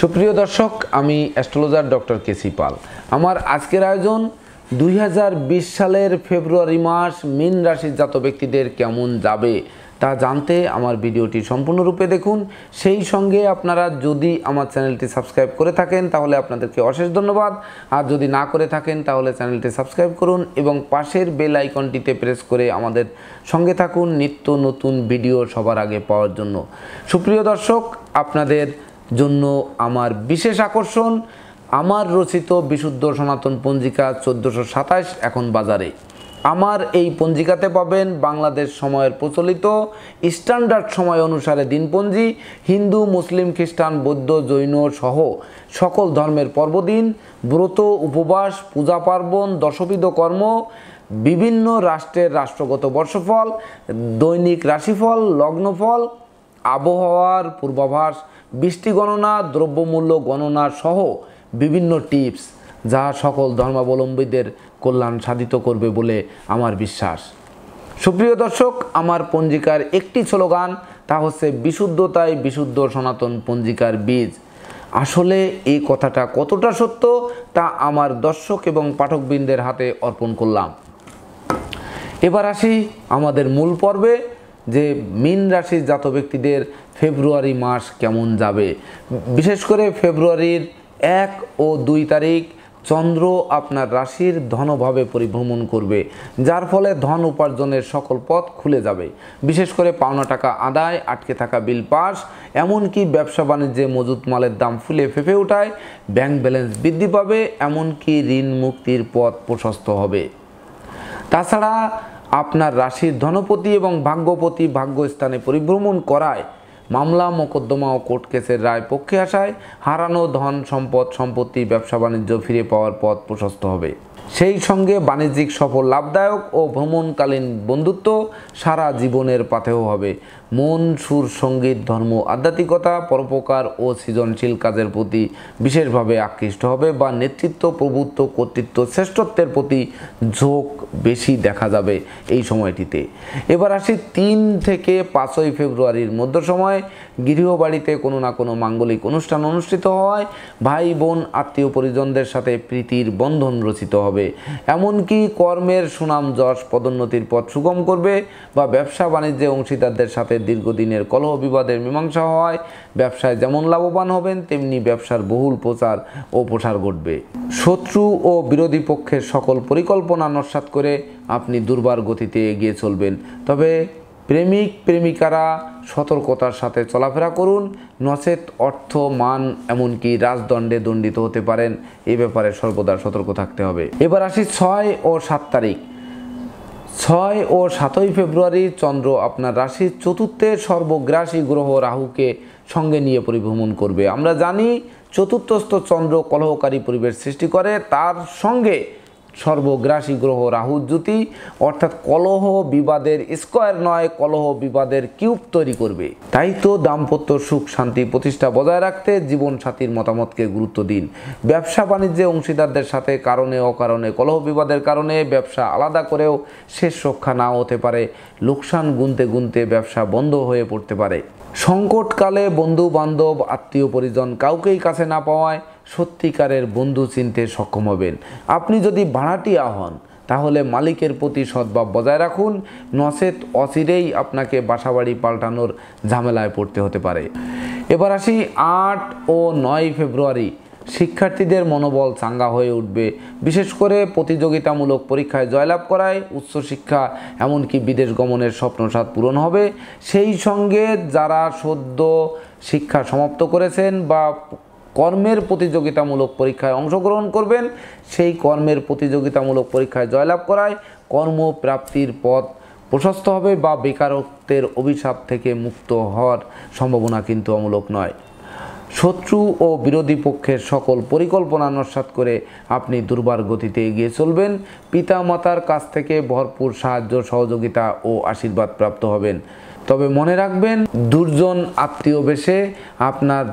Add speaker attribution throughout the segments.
Speaker 1: সুপ্রিয় দর্শক আমি অ্যাস্ট্রোলজার ডক্টর কেসি পাল আমার আজকের আয়োজন দুই সালের ফেব্রুয়ারি মাস মীন রাশির জাত ব্যক্তিদের কেমন যাবে তা জানতে আমার ভিডিওটি সম্পূর্ণরূপে দেখুন সেই সঙ্গে আপনারা যদি আমার চ্যানেলটি সাবস্ক্রাইব করে থাকেন তাহলে আপনাদেরকে অশেষ ধন্যবাদ আর যদি না করে থাকেন তাহলে চ্যানেলটি সাবস্ক্রাইব করুন এবং পাশের বেল আইকনটিতে প্রেস করে আমাদের সঙ্গে থাকুন নিত্য নতুন ভিডিও সবার আগে পাওয়ার জন্য সুপ্রিয় দর্শক আপনাদের জন্য আমার বিশেষ আকর্ষণ আমার রচিত বিশুদ্ধ সনাতন পঞ্জিকা চোদ্দোশো সাতাশ এখন বাজারে আমার এই পঞ্জিকাতে পাবেন বাংলাদেশ সময়ের প্রচলিত স্ট্যান্ডার্ড সময় অনুসারে দিনপঞ্জি হিন্দু মুসলিম খ্রিস্টান বৌদ্ধ জৈন সহ সকল ধর্মের পর্বদিন ব্রত উপবাস পূজা পার্বণ দশবিধ কর্ম বিভিন্ন রাষ্ট্রের রাষ্ট্রগত বর্ষফল দৈনিক রাশিফল লগ্নফল আবহাওয়ার পূর্বাভাস বৃষ্টি গণনা দ্রব্যমূল্য গণনা সহ বিভিন্ন টিপস যা সকল ধর্মাবলম্বীদের কল্যাণ সাধিত করবে বলে আমার বিশ্বাস সুপ্রিয় দর্শক আমার পঞ্জিকার একটি স্লোগান তা হচ্ছে বিশুদ্ধতায় বিশুদ্ধ সনাতন পঞ্জিকার বীজ আসলে এই কথাটা কতটা সত্য তা আমার দর্শক এবং পাঠকবৃন্দের হাতে অর্পণ করলাম এবার আসি আমাদের মূল পর্বে যে মীন রাশির জাত ব্যক্তিদের ফেব্রুয়ারি মাস কেমন যাবে বিশেষ করে ফেব্রুয়ারির এক ও দুই তারিখ চন্দ্র আপনার রাশির ধনভাবে পরিভ্রমণ করবে যার ফলে ধন উপার্জনের সকল পথ খুলে যাবে বিশেষ করে পাওনা টাকা আদায় আটকে থাকা বিল পাস এমনকি ব্যবসা বাণিজ্যে মজুত মালের দাম ফুলে ফেঁপে ওঠায় ব্যাংক ব্যালেন্স বৃদ্ধি পাবে এমনকি ঋণ মুক্তির পথ প্রশস্ত হবে তাছাড়া আপনার রাশির ধনপতি এবং ভাগ্যপতি ভাগ্যস্থানে পরিভ্রমণ করায় মামলা মোকদ্দমা ও কোর্ট কেসের রায় পক্ষে আসায় হারানো ধন সম্পদ সম্পত্তি ব্যবসা বাণিজ্য ফিরে পাওয়ার পথ প্রশস্ত হবে সেই সঙ্গে বাণিজ্যিক সফল লাভদায়ক ও ভ্রমণকালীন বন্ধুত্ব সারা জীবনের পাথেও হবে মন সুর সঙ্গীত ধর্ম আধ্যাত্মিকতা পরোপকার ও সৃজনশীল কাজের প্রতি বিশেষভাবে আকৃষ্ট হবে বা নেতৃত্ব প্রভুত্ব কর্তৃত্ব শ্রেষ্ঠত্বের প্রতি ঝোঁক বেশি দেখা যাবে এই সময়টিতে এবার আসি তিন থেকে পাঁচই ফেব্রুয়ারির মধ্য সময় গৃহবাড়িতে কোনো না কোনো মাঙ্গলিক অনুষ্ঠান অনুষ্ঠিত হয় ভাই বোন আত্মীয় পরিজনদের সাথে প্রীতির বন্ধন রচিত হবে এমনকি কর্মের সুনাম যশ পদোন্নতির পথ সুগম করবে বা ব্যবসা বাণিজ্যে অংশীদারদের সাথে তাদের দীর্ঘদিনের কলহ বিবাদের মীমাংসা হয় ব্যবসায় যেমন লাভবান হবেন তেমনি ব্যবসার বহুল প্রচার ও প্রসার ঘটবে শত্রু ও বিরোধী পক্ষের সকল পরিকল্পনা নস্বাত করে আপনি দুর্বার গতিতে এগিয়ে চলবেন তবে প্রেমিক প্রেমিকারা সতর্কতার সাথে চলাফেরা করুন নচেত অর্থ মান এমনকি রাজদণ্ডে দণ্ডিত হতে পারেন এ ব্যাপারে সর্বদা সতর্ক থাকতে হবে এবার আসি ছয় ও সাত তারিখ ছয় ও সাতই ফেব্রুয়ারি চন্দ্র আপনার রাশির চতুর্থে সর্বগ্রাসী গ্রহ রাহুকে সঙ্গে নিয়ে পরিভ্রমণ করবে আমরা জানি চতুর্থস্থ চন্দ্র কলহকারী পরিবেশ সৃষ্টি করে তার সঙ্গে সর্বগ্রাসী গ্রহ রাহু জ্যোতি অর্থাৎ কলহ বিবাদের স্কোয়ার নয় কলহ বিবাদের কিউব তৈরি করবে তাই তো দাম্পত্য সুখ শান্তি প্রতিষ্ঠা বজায় রাখতে জীবন সাথীর মতামতকে গুরুত্ব দিন ব্যবসা বাণিজ্যে অংশীদারদের সাথে কারণে অকারণে কলহ বিবাদের কারণে ব্যবসা আলাদা করেও শেষ রক্ষা না হতে পারে লোকসান গুনতে গুনতে ব্যবসা বন্ধ হয়ে পড়তে পারে সংকটকালে বন্ধু বান্ধব আত্মীয় পরিজন কাউকেই কাছে না পাওয়ায় সত্যিকারের বন্ধু চিনতে সক্ষম হবেন আপনি যদি ভাড়াটিয়া হন তাহলে মালিকের প্রতি সদ্ভাব বজায় রাখুন নচেত অচিরেই আপনাকে বাসাবাড়ি পাল্টানোর ঝামেলায় পড়তে হতে পারে এবার আসি আট ও নয় ফেব্রুয়ারি শিক্ষার্থীদের মনোবল চাঙ্গা হয়ে উঠবে বিশেষ করে প্রতিযোগিতামূলক পরীক্ষায় জয়লাভ করায় উচ্চশিক্ষা এমনকি বিদেশ গমনের স্বপ্নসাদ পূরণ হবে সেই সঙ্গে যারা সদ্য শিক্ষা সমাপ্ত করেছেন বা কর্মের প্রতিযোগিতামূলক পরীক্ষায় অংশগ্রহণ করবেন সেই কর্মের প্রতিযোগিতামূলক পরীক্ষায় জয়লাভ করায় কর্মপ্রাপ্তির পথ প্রশস্ত হবে বা বেকারত্বের অভিশাপ থেকে মুক্ত হওয়ার সম্ভাবনা কিন্তু অমূলক নয় শত্রু ও বিরোধী পক্ষের সকল পরিকল্পনা নস্বাত করে আপনি দুর্বার গতিতে এগিয়ে চলবেন পিতামাতার কাছ থেকে ভরপুর সাহায্য সহযোগিতা ও আশীর্বাদ প্রাপ্ত হবেন তবে মনে রাখবেন দুর্জন আত্মীয় বেশে আপনার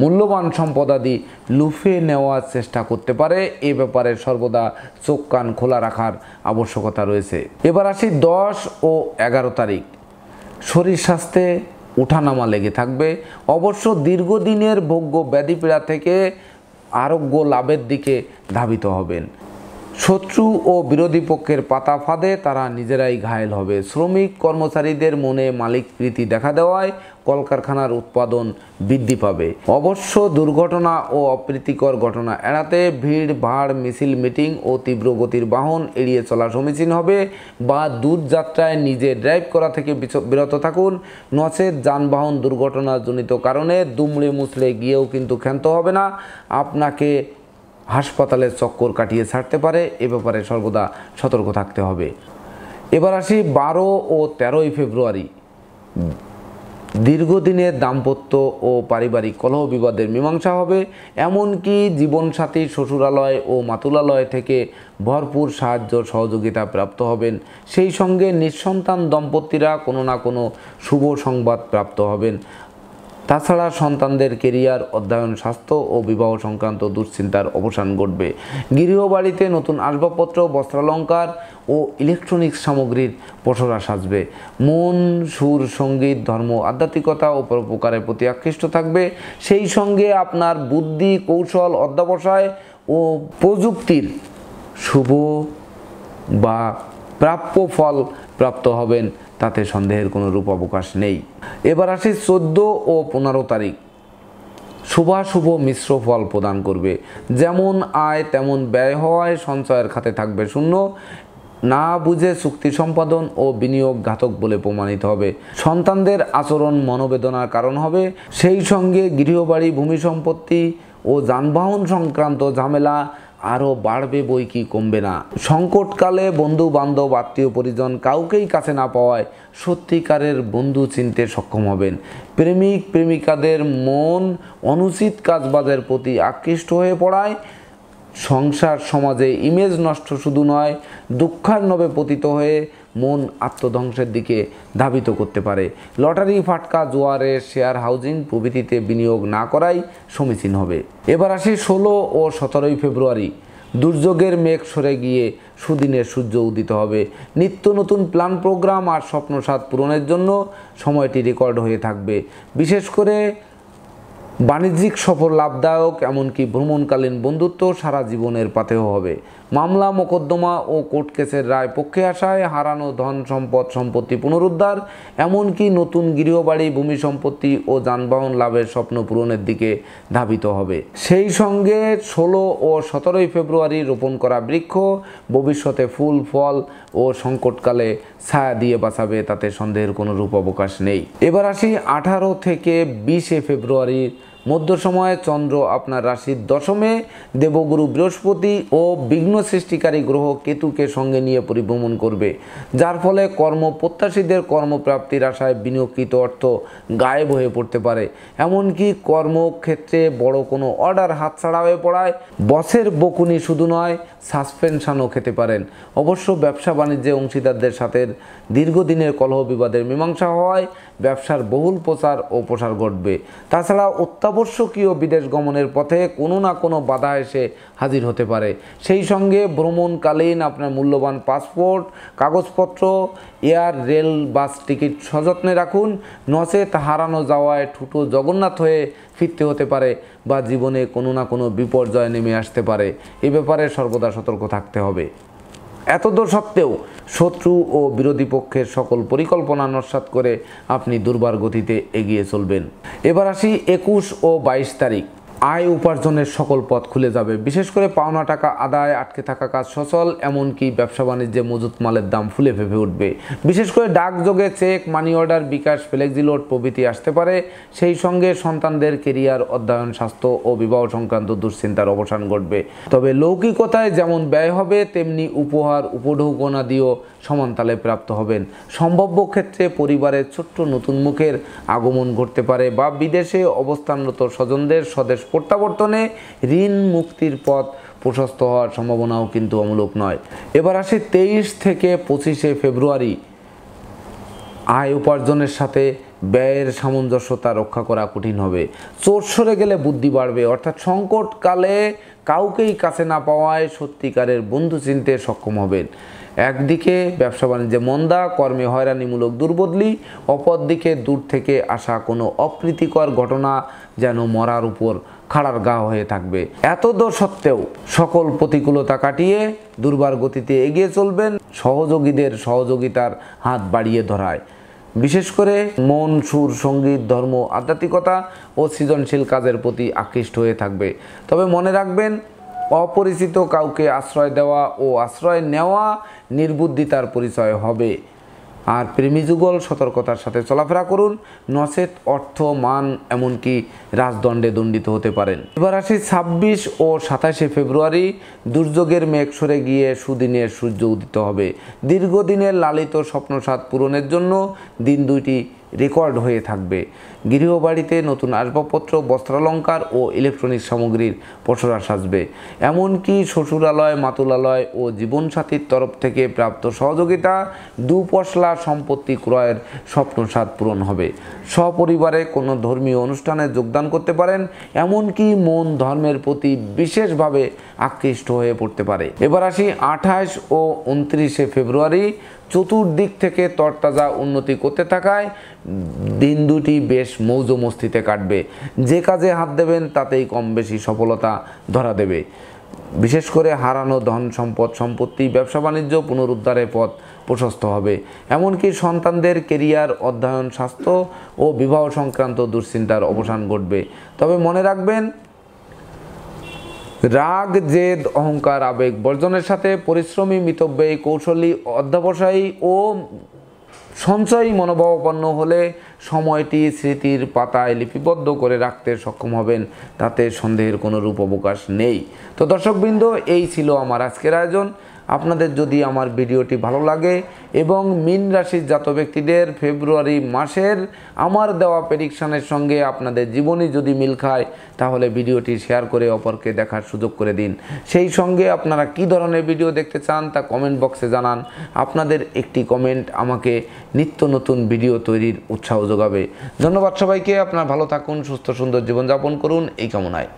Speaker 1: মূল্যবান সম্পদাদি লুফে নেওয়ার চেষ্টা করতে পারে এ ব্যাপারে সর্বদা চোখ কান খোলা রাখার আবশ্যকতা রয়েছে এবার আসি দশ ও এগারো তারিখ শরীর স্বাস্থ্যে ওঠানামা লেগে থাকবে অবশ্য দীর্ঘদিনের ভোগ্য ব্যাধিপীড়া থেকে আরোগ্য লাভের দিকে ধাবিত হবেন শত্রু ও বিরোধী পক্ষের পাতা ফাঁদে তারা নিজেরাই ঘায়েল হবে শ্রমিক কর্মচারীদের মনে মালিক প্রীতি দেখা দেওয়ায় কলকারখানার উৎপাদন বৃদ্ধি পাবে অবশ্য দুর্ঘটনা ও অপ্রীতিকর ঘটনা এড়াতে ভিড় ভাড় মিছিল মিটিং ও তীব্র গতির বাহন এড়িয়ে চলা সমীচীন হবে বা দূর যাত্রায় নিজে ড্রাইভ করা থেকে বিরত থাকুন নচেত যানবাহন দুর্ঘটনাজনিত কারণে দুমড়ে মুচড়ে গিয়েও কিন্তু ক্ষান্ত হবে না আপনাকে হাসপাতালের চক্কর কাটিয়ে ছাড়তে পারে এ ব্যাপারে সর্বদা সতর্ক থাকতে হবে এবার আসি বারো ও তেরোই ফেব্রুয়ারি দীর্ঘদিনের দাম্পত্য ও পারিবারিক কলহ বিবাদের মীমাংসা হবে এমনকি জীবনসাথী শ্বশুরালয় ও মাতুলালয় থেকে ভরপুর সাহায্য সহযোগিতা প্রাপ্ত হবেন সেই সঙ্গে নিঃসন্তান দম্পতিরা কোনো না কোনো শুভ সংবাদ প্রাপ্ত হবেন তাছাড়া সন্তানদের কেরিয়ার অধ্যয়ন স্বাস্থ্য ও বিবাহ সংক্রান্ত দুশ্চিন্তার অবসান ঘটবে গৃহবাড়িতে নতুন আসবাবপত্র বস্ত্রালঙ্কার ও ইলেকট্রনিক্স সামগ্রীর পশরা সাজবে মন সুর সঙ্গীত ধর্ম আধ্যাত্মিকতা ও পরোপকারের প্রতি আকৃষ্ট থাকবে সেই সঙ্গে আপনার বুদ্ধি কৌশল অধ্যাবসায় ও প্রযুক্তির শুভ বা প্রাপ্য ফল প্রাপ্ত হবেন তাতে সন্দেহের কোনো রূপ অবকাশ নেই এবার আসি চোদ্দ ও পনেরো তারিখ শুভাশুভ মিশ্র ফল প্রদান করবে যেমন আয় তেমন ব্যয় হওয়ায় সঞ্চয়ের খাতে থাকবে শূন্য না বুঝে চুক্তি সম্পাদন ও বিনিয়োগ ঘাতক বলে প্রমাণিত হবে সন্তানদের আচরণ মনোবেদনার কারণ হবে সেই সঙ্গে গৃহবাড়ি ভূমি সম্পত্তি ও যানবাহন সংক্রান্ত ঝামেলা আরও বাড়বে বই কি কমবে না সংকটকালে বন্ধু বান্ধব আত্মীয় পরিজন কাউকেই কাছে না পাওয়ায় সত্যিকারের বন্ধু চিনতে সক্ষম হবেন প্রেমিক প্রেমিকাদের মন অনুচিত কাজবাজের প্রতি আকৃষ্ট হয়ে পড়ায় সংসার সমাজে ইমেজ নষ্ট শুধু নয় দুঃখান্নবে পতিত হয়ে মন আত্মধ্বংসের দিকে ধাবিত করতে পারে লটারি ফাটকা জোয়ারে শেয়ার হাউজিং প্রভৃতিতে বিনিয়োগ না করাই সমীচীন হবে এবার আসি ষোলো ও সতেরোই ফেব্রুয়ারি দুর্যোগের মেঘ সরে গিয়ে সুদিনের সূর্য উদিত হবে নিত্য নতুন প্ল্যান প্রোগ্রাম আর স্বপ্নসাত পূরণের জন্য সময়টি রেকর্ড হয়ে থাকবে বিশেষ করে বাণিজ্যিক সফর লাভদায়ক এমনকি ভ্রমণকালীন বন্ধুত্ব সারা জীবনের পাতেও হবে মামলা মোকদ্দমা ও কোর্ট কেসের রায় পক্ষে আসায় হারানো ধন সম্পদ সম্পত্তি পুনরুদ্ধার এমনকি নতুন গৃহবাড়ি ভূমি সম্পত্তি ও যানবাহন লাভের স্বপ্ন পূরণের দিকে ধাবিত হবে সেই সঙ্গে ষোলো ও সতেরোই ফেব্রুয়ারি রোপণ করা বৃক্ষ ভবিষ্যতে ফুল ফল ও সংকটকালে ছায়া দিয়ে বাঁচাবে তাতে সন্দেহের কোনো রূপ অবকাশ নেই এবার আসি আঠারো থেকে বিশে ফেব্রুয়ারির মধ্য সময়ে চন্দ্র আপনার রাশির দশমে দেবগুরু বৃহস্পতি ও বিঘ্ন সৃষ্টিকারী গ্রহ কেতুকে সঙ্গে নিয়ে পরিভ্রমণ করবে যার ফলে কর্মপ্রত্যাশীদের কর্মপ্রাপ্তির আশায় বিনিয়োগকৃত অর্থ গায়েব হয়ে পড়তে পারে এমনকি কর্মক্ষেত্রে বড় কোনো অর্ডার হাতছাড়া হয়ে পড়ায় বসের বকুনি শুধু নয় সাসপেনশানও খেতে পারেন অবশ্য ব্যবসা বাণিজ্যে অংশীদারদের সাথে দীর্ঘদিনের কলহ বিবাদের মীমাংসা হওয়ায় ব্যবসার বহুল প্রচার ও প্রসার ঘটবে তাছাড়া উত্তাপ অত্যাবশ্যকীয় বিদেশ গমনের পথে কোনো না কোনো বাধা এসে হাজির হতে পারে সেই সঙ্গে ভ্রমণকালীন আপনার মূল্যবান পাসপোর্ট কাগজপত্র এয়ার রেল বাস টিকিট সযত্নে রাখুন নচেত হারানো যাওয়ায় ঠুটো জগন্নাথ হয়ে ফিরতে হতে পারে বা জীবনে কোনো না কোনো বিপর্যয় নেমে আসতে পারে এ ব্যাপারে সর্বদা সতর্ক থাকতে হবে এতদূর সত্ত্বেও শত্রু ও বিরোধী পক্ষের সকল পরিকল্পনা নস্বাত করে আপনি দুর্বার গতিতে এগিয়ে চলবেন এবার আসি একুশ ও বাইশ তারিখ আয় উপার্জনের সকল পথ খুলে যাবে বিশেষ করে পাওনা টাকা আদায় আটকে থাকা কাজ সচল এমনকি ব্যবসা বাণিজ্যে মজুত মালের দাম ফুলে ফেঁপে উঠবে বিশেষ করে ডাকযোগে cheque money order bKash flexi load প্রভৃতি আসতে পারে সেই সঙ্গে সন্তানদের কেরিয়ার অধ্যয়ন স্বাস্থ্য ও বিবাহ সংক্রান্ত দুশ্চিন্তার অবসান ঘটবে তবে লৌকিকতায় যেমন ব্যয় হবে তেমনি উপহার উপঢৌকনা দিয়েও সমানতালে প্রাপ্ত হবেন সম্ভাব্য ক্ষেত্রে পরিবারের ছোট্ট নতুন মুখের আগমন ঘটতে পারে বা বিদেশে অবস্থানরত স্বজনদের স্বদেশ প্রত্যাবর্তনে ঋণ মুক্তির পথ প্রশস্ত হওয়ার সম্ভাবনাও কিন্তু অমূলক নয় এবার আসে তেইশ থেকে পঁচিশে ফেব্রুয়ারি আয় উপার্জনের সাথে ব্যয়ের সামঞ্জস্যতা রক্ষা করা কঠিন হবে চোর সরে গেলে বুদ্ধি বাড়বে অর্থাৎ সংকটকালে কাউকেই কাছে না পাওয়ায় সত্যিকারের বন্ধু চিনতে সক্ষম হবেন একদিকে ব্যবসা বাণিজ্যে মন্দা কর্মে হয়রানিমূলক দুর্বদলি অপরদিকে দূর থেকে আসা কোনো অপ্রীতিকর ঘটনা যেন মরার উপর খাড়ার গা হয়ে থাকবে এতদ সত্ত্বেও সকল প্রতিকূলতা কাটিয়ে দুর্বার গতিতে এগিয়ে চলবেন সহযোগীদের সহযোগিতার হাত বাড়িয়ে ধরায় বিশেষ করে মন সুর সঙ্গীত ধর্ম আধ্যাত্মিকতা ও সৃজনশীল কাজের প্রতি আকৃষ্ট হয়ে থাকবে তবে মনে রাখবেন অপরিচিত কাউকে আশ্রয় দেওয়া ও আশ্রয় নেওয়া নির্বুদ্ধিতার পরিচয় হবে আর প্রেমী যুগল সতর্কতার সাথে চলাফেরা করুন নচেত অর্থ মান এমনকি রাজদণ্ডে দণ্ডিত হতে পারেন এবার আসি ছাব্বিশ ও সাতাশে ফেব্রুয়ারি দুর্যোগের মেঘ সরে গিয়ে সুদিনের সূর্য উদিত হবে দীর্ঘদিনের লালিত স্বপ্নসাদ পূরণের জন্য দিন দুইটি রেকর্ড হয়ে থাকবে গৃহবাড়িতে নতুন আসবাবপত্র বস্ত্রালঙ্কার ও ইলেকট্রনিক সামগ্রীর পসরা সাজবে এমনকি শ্বশুরালয় মাতুলালয় ও জীবনসাথীর তরফ থেকে প্রাপ্ত সহযোগিতা দুপশলা সম্পত্তি ক্রয়ের স্বপ্নসাদ পূরণ হবে সপরিবারে কোনো ধর্মীয় অনুষ্ঠানে যোগদান করতে পারেন এমনকি মন ধর্মের প্রতি বিশেষভাবে আকৃষ্ট হয়ে পড়তে পারে এবার আসি আঠাশ ও উনত্রিশে ফেব্রুয়ারি চতুর্দিক থেকে তরতাজা উন্নতি করতে থাকায় দিন দুটি বেশ মৌজ মস্তিতে কাটবে যে কাজে হাত দেবেন তাতেই কম বেশি সফলতা ধরা দেবে বিশেষ করে হারানো ধন সম্পদ সম্পত্তি ব্যবসা বাণিজ্য পুনরুদ্ধারের পথ প্রশস্ত হবে এমনকি সন্তানদের কেরিয়ার অধ্যয়ন স্বাস্থ্য ও বিবাহ সংক্রান্ত দুশ্চিন্তার অবসান ঘটবে তবে মনে রাখবেন রাগ জেদ অহংকার আবেগ বর্জনের সাথে পরিশ্রমী মিতব্যয়ী কৌশলী অধ্যাবসায়ী ও সঞ্চয়ী মনোভাবাপন্ন হলে সময়টি স্মৃতির পাতায় লিপিবদ্ধ করে রাখতে সক্ষম হবেন তাতে সন্দেহের কোনো রূপ অবকাশ নেই তো দর্শকবৃন্দ এই ছিল আমার আজকের আয়োজন আপনাদের যদি আমার ভিডিওটি ভালো লাগে এবং মিন রাশির জাত ব্যক্তিদের ফেব্রুয়ারি মাসের আমার দেওয়া প্রেডিকশানের সঙ্গে আপনাদের জীবনী যদি মিল খায় তাহলে ভিডিওটি শেয়ার করে অপরকে দেখার সুযোগ করে দিন সেই সঙ্গে আপনারা কি ধরনের ভিডিও দেখতে চান তা কমেন্ট বক্সে জানান আপনাদের একটি কমেন্ট আমাকে নিত্য নতুন ভিডিও তৈরির উৎসাহ যোগাবে ধন্যবাদ সবাইকে আপনার ভালো থাকুন সুস্থ সুন্দর জীবনযাপন করুন এই কামনায়